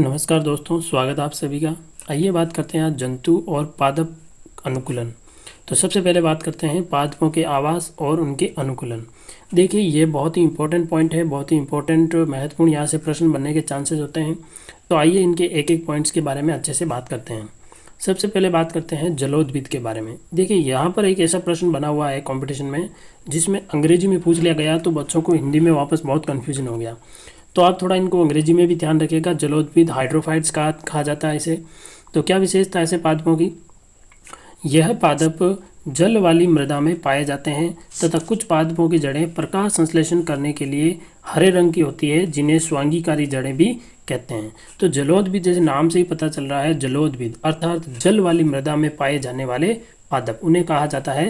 नमस्कार दोस्तों स्वागत आप सभी का आइए बात करते हैं आज जंतु और पादप अनुकूलन तो सबसे पहले बात करते हैं पादपों के आवास और उनके अनुकूलन देखिए ये बहुत ही इंपॉर्टेंट पॉइंट है बहुत ही इंपॉर्टेंट महत्वपूर्ण यहाँ से प्रश्न बनने के चांसेस होते हैं तो आइए इनके एक एक पॉइंट्स के बारे में अच्छे से बात करते हैं सबसे पहले बात करते हैं जलोद्भिद के बारे में देखिए यहाँ पर एक ऐसा प्रश्न बना हुआ है कॉम्पिटिशन में जिसमें अंग्रेजी में पूछ लिया गया तो बच्चों को हिंदी में वापस बहुत कन्फ्यूजन हो गया तो आप थोड़ा इनको अंग्रेजी में भी ध्यान रखिएगा जलोदपीद हाइड्रोफाइट्स का कहा जाता है इसे तो क्या विशेषता ऐसे पादपों की यह पादप जल वाली मृदा में पाए जाते हैं तथा कुछ पादपों की जड़ें प्रकाश संश्लेषण करने के लिए हरे रंग की होती है जिन्हें स्वांगीकारी जड़ें भी कहते हैं तो जलोदभिद जैसे नाम से ही पता चल रहा है जलोदभिद अर्थात जल वाली मृदा में पाए जाने वाले पादप उन्हें कहा जाता है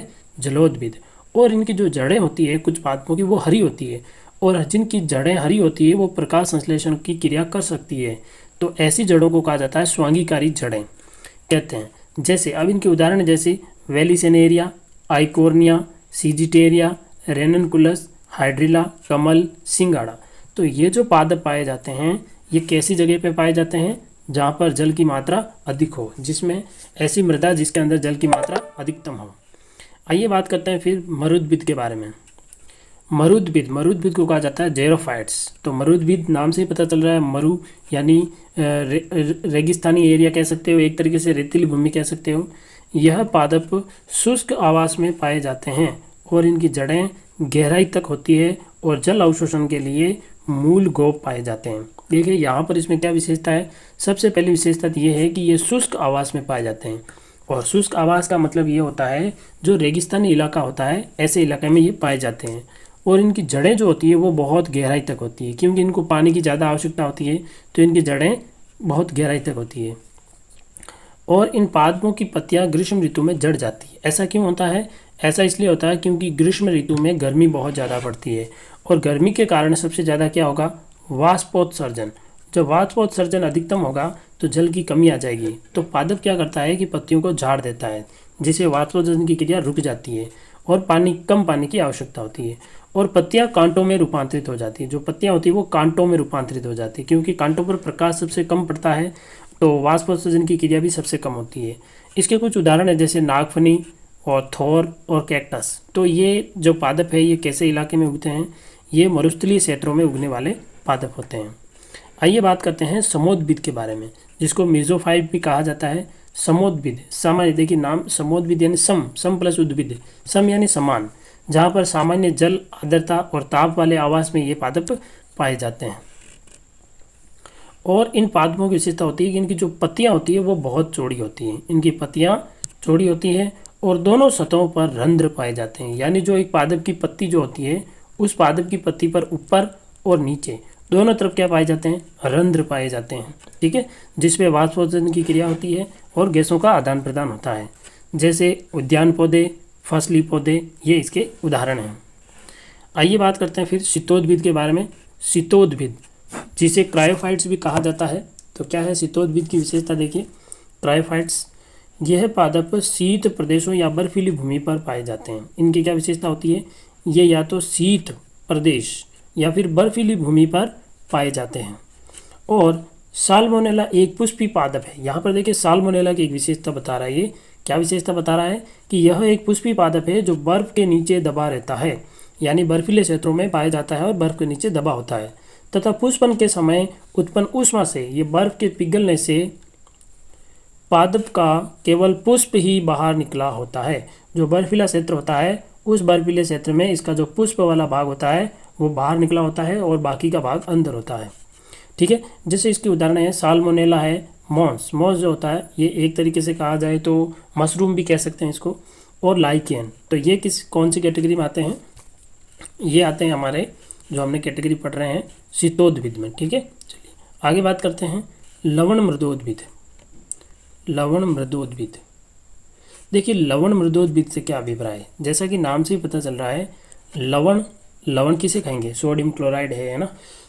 जलोदभिद और इनकी जो जड़ें होती है कुछ पादपों की वो हरी होती है और जिनकी जड़ें हरी होती है वो प्रकाश संश्लेषण की क्रिया कर सकती है तो ऐसी जड़ों को कहा जाता है स्वांगीकारी जड़ें कहते हैं जैसे अब इनके उदाहरण जैसे Vallisneria Eichhornia Sagittaria Ranunculus Hydrilla कमल सिंगाड़ा तो ये जो पादप पाए जाते हैं ये कैसी जगह पे पाए जाते हैं जहाँ पर जल की मात्रा अधिक हो जिसमें ऐसी मृदा जिसके अंदर जल की मात्रा अधिकतम हो आइए बात करते हैं फिर मरुद्भिद के बारे में मरुद्भिद मरुद्भिद को कहा जाता है जेरोफाइट्स तो मरुद्भिद नाम से ही पता चल रहा है मरु यानी रे, रेगिस्तानी एरिया कह सकते हो एक तरीके से रेतीली भूमि कह सकते हो यह पादप शुष्क आवास में पाए जाते हैं और इनकी जड़ें गहराई तक होती है और जल अवशोषण के लिए मूल गोप पाए जाते हैं देखिए यहाँ पर इसमें क्या विशेषता है सबसे पहली विशेषता तो ये है कि ये शुष्क आवास में पाए जाते हैं और शुष्क आवास का मतलब ये होता है जो रेगिस्तानी इलाका होता है ऐसे इलाके में ये पाए जाते हैं और इनकी जड़ें जो होती है वो बहुत गहराई तक होती है क्योंकि इनको पानी की ज़्यादा आवश्यकता होती है तो इनकी जड़ें बहुत गहराई तक होती है और इन पादपों की पत्तियाँ ग्रीष्म ऋतु में जड़ जाती है ऐसा क्यों होता है ऐसा इसलिए होता है क्योंकि ग्रीष्म ऋतु में गर्मी बहुत ज़्यादा पड़ती है और गर्मी के कारण सबसे ज़्यादा क्या होगा वाष्पोत्सर्जन जब वाष्पोत्सर्जन अधिकतम होगा तो जल की कमी आ जाएगी तो पादप क्या करता है कि पत्तियों को झाड़ देता है जिससे वाष्पोत्सर्जन की क्रिया रुक जाती है और पानी कम पानी की आवश्यकता होती है और पत्तियां कांटों में रूपांतरित हो जाती है जो पत्तियां होती है वो कांटों में रूपांतरित हो जाती है क्योंकि कांटों पर प्रकाश सबसे कम पड़ता है तो वाष्पोत्सर्जन की क्रिया भी सबसे कम होती है इसके कुछ उदाहरण है जैसे नागफनी और थोर और कैक्टस तो ये जो पादप है ये कैसे इलाके में उगते हैं ये मरुस्थलीय क्षेत्रों में उगने वाले पादप होते हैं आइए बात करते हैं समोदविद के बारे में जिसको मिजोफाइव भी कहा जाता है समोद्भिद समय देखिए नाम समोदविद यानी सम सम प्लस उद्भिद सम यानी समान जहाँ पर सामान्य जल आर्द्रता और ताप वाले आवास में ये पादप पाए जाते हैं और इन पादपों की विशेषता होती है कि इनकी जो पत्तियाँ होती है वो बहुत चौड़ी होती हैं इनकी पत्तियाँ चौड़ी होती हैं और दोनों सतहों पर रंध्र पाए जाते हैं यानी जो एक पादप की पत्ती जो होती है उस पादप की पत्ती पर ऊपर और नीचे दोनों तरफ क्या पाए जाते हैं रंध्र पाए जाते हैं ठीक है जिसमें वाष्पोजन की क्रिया होती है और गैसों का आदान प्रदान होता है जैसे उद्यान पौधे फसली पौधे ये इसके उदाहरण हैं आइए बात करते हैं फिर शीतोद्भिद के बारे में शीतोद्भिद जिसे क्रायोफाइट्स भी कहा जाता है तो क्या है शीतोद्भिद की विशेषता देखिए क्रायोफाइट्स यह पादप शीत प्रदेशों या बर्फीली भूमि पर पाए जाते हैं इनकी क्या विशेषता होती है ये या तो शीत प्रदेश या फिर बर्फीली भूमि पर पाए जाते हैं और सालमोनेला एक पुष्पी पादप है यहाँ पर देखिए सालमोनेला की एक विशेषता बता रहा है ये क्या विशेषता बता रहा है कि यह एक पुष्पी पादप है जो बर्फ के नीचे दबा रहता है यानी बर्फीले क्षेत्रों में पाया जाता है और बर्फ के नीचे दबा होता है तथा पुष्पन के समय उत्पन्न ऊष्मा से ये बर्फ के पिघलने से पादप का केवल पुष्प ही बाहर निकला होता है जो बर्फीला क्षेत्र होता है उस बर्फीले क्षेत्र में इसका जो पुष्प वाला भाग होता है वो बाहर निकला होता है और बाकी का भाग अंदर होता है ठीक है जैसे इसकी उदाहरण है सालमोनेला है मॉस मॉस जो होता है ये एक तरीके से कहा जाए तो मशरूम भी कह सकते हैं इसको और लाइकेन तो ये किस कौन सी कैटेगरी में आते हैं ये आते हैं हमारे जो हमने कैटेगरी पढ़ रहे हैं शीतोद्भिद में ठीक है चलिए आगे बात करते हैं लवण मृदोद्भिद लवण मृदोद्भिद देखिए लवण मृदोद्भिद से क्या अभिप्राय है जैसा कि नाम से ही पता चल रहा है लवण लवण किसे खाएंगे सोडियम क्लोराइड है ना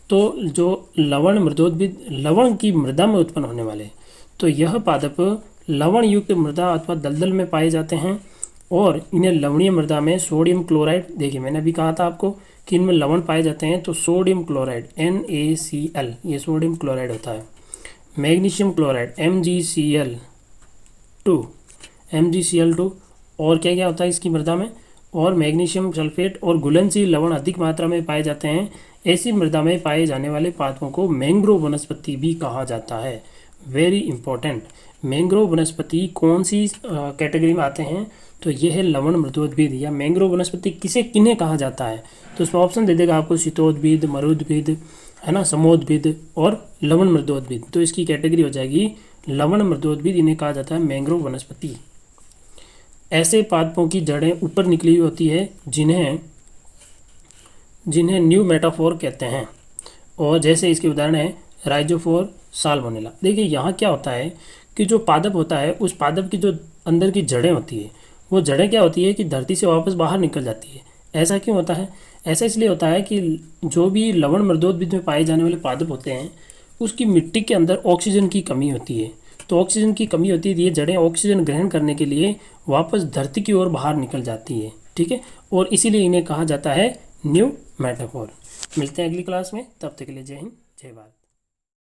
तो जो लवण मृदोद्भिद लवण की मृदा में उत्पन्न होने वाले तो यह पादप लवण युक्त मृदा अथवा दलदल में पाए जाते हैं और इन्हें लवणीय मृदा में सोडियम क्लोराइड देखिए मैंने अभी कहा था आपको कि इनमें लवण पाए जाते हैं तो sodium chloride N A C L ये सोडियम क्लोराइड होता है magnesium chloride M G C L two M G C L two और क्या क्या होता है इसकी मृदा में और मैग्नीशियम सल्फेट और घुलनशील लवण अधिक मात्रा में पाए जाते हैं ऐसी मृदा में पाए जाने वाले पादपों को मैंग्रोव वनस्पति भी कहा जाता है वेरी इंपॉर्टेंट मैंग्रोव वनस्पति कौन सी कैटेगरी में आते हैं तो ये है लवण मृदोद्भिद या मैंग्रोव वनस्पति किसे किन्हें कहा जाता है तो उसमें ऑप्शन दे देगा आपको शीतोद्भिद मरुद्भिद है ना समोद्भिद और लवण मृदोद्भिद तो इसकी कैटेगरी हो जाएगी लवण मृदोद्भिद इन्हें कहा जाता है मैंग्रोव वनस्पति ऐसे पादपों की जड़ें ऊपर निकली हुई होती है जिन्हें जिन्हें न्यू मेटाफोर कहते हैं और जैसे इसके उदाहरण है राइजोफोर सालमोनेला देखिए यहाँ क्या होता है कि जो पादप होता है उस पादप की जो अंदर की जड़ें होती है वो जड़ें क्या होती है कि धरती से वापस बाहर निकल जाती है ऐसा क्यों होता है ऐसा इसलिए होता है कि जो भी लवण मृदोद्भिद में पाए जाने वाले पादप होते हैं उसकी मिट्टी के अंदर ऑक्सीजन की कमी होती है तो ऑक्सीजन की कमी होती है तो ये जड़ें ऑक्सीजन ग्रहण करने के लिए वापस धरती की ओर बाहर निकल जाती है ठीक है और इसीलिए इन्हें कहा जाता है न्यू मेटाफोर मिलते हैं अगली क्लास में तब तक के लिए जय हिंद जय भारत